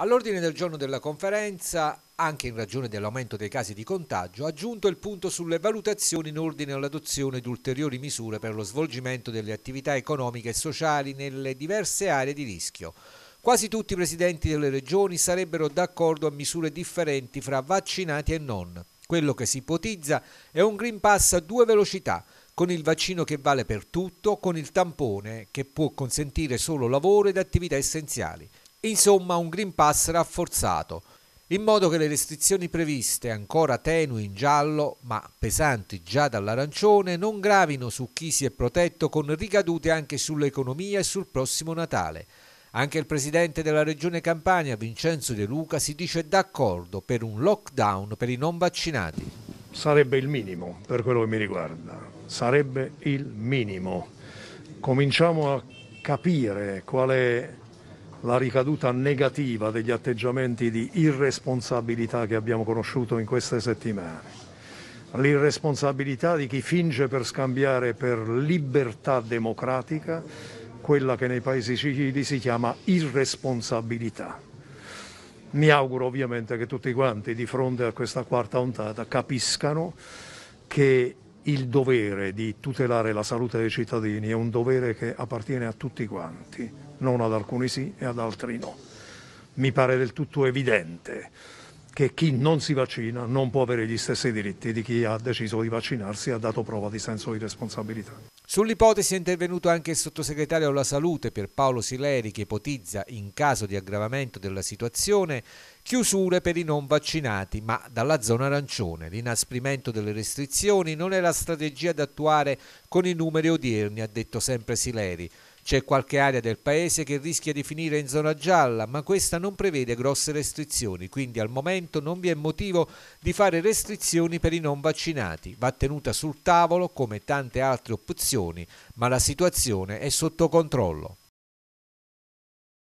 All'ordine del giorno della conferenza, anche in ragione dell'aumento dei casi di contagio, ha aggiunto il punto sulle valutazioni in ordine all'adozione di ulteriori misure per lo svolgimento delle attività economiche e sociali nelle diverse aree di rischio. Quasi tutti i presidenti delle regioni sarebbero d'accordo a misure differenti fra vaccinati e non. Quello che si ipotizza è un Green Pass a due velocità, con il vaccino che vale per tutto, con il tampone che può consentire solo lavoro ed attività essenziali. Insomma, un Green Pass rafforzato, in modo che le restrizioni previste, ancora tenui in giallo, ma pesanti già dall'arancione, non gravino su chi si è protetto con ricadute anche sull'economia e sul prossimo Natale. Anche il presidente della regione Campania, Vincenzo De Luca, si dice d'accordo per un lockdown per i non vaccinati. Sarebbe il minimo per quello che mi riguarda, sarebbe il minimo. Cominciamo a capire qual è la ricaduta negativa degli atteggiamenti di irresponsabilità che abbiamo conosciuto in queste settimane. L'irresponsabilità di chi finge per scambiare per libertà democratica quella che nei paesi civili si chiama irresponsabilità. Mi auguro ovviamente che tutti quanti di fronte a questa quarta ondata capiscano che il dovere di tutelare la salute dei cittadini è un dovere che appartiene a tutti quanti, non ad alcuni sì e ad altri no. Mi pare del tutto evidente che chi non si vaccina non può avere gli stessi diritti di chi ha deciso di vaccinarsi e ha dato prova di senso di responsabilità. Sull'ipotesi è intervenuto anche il sottosegretario alla salute Pierpaolo Sileri che ipotizza, in caso di aggravamento della situazione, chiusure per i non vaccinati, ma dalla zona arancione. L'inasprimento delle restrizioni non è la strategia da attuare con i numeri odierni, ha detto sempre Sileri. C'è qualche area del paese che rischia di finire in zona gialla, ma questa non prevede grosse restrizioni, quindi al momento non vi è motivo di fare restrizioni per i non vaccinati. Va tenuta sul tavolo come tante altre opzioni, ma la situazione è sotto controllo.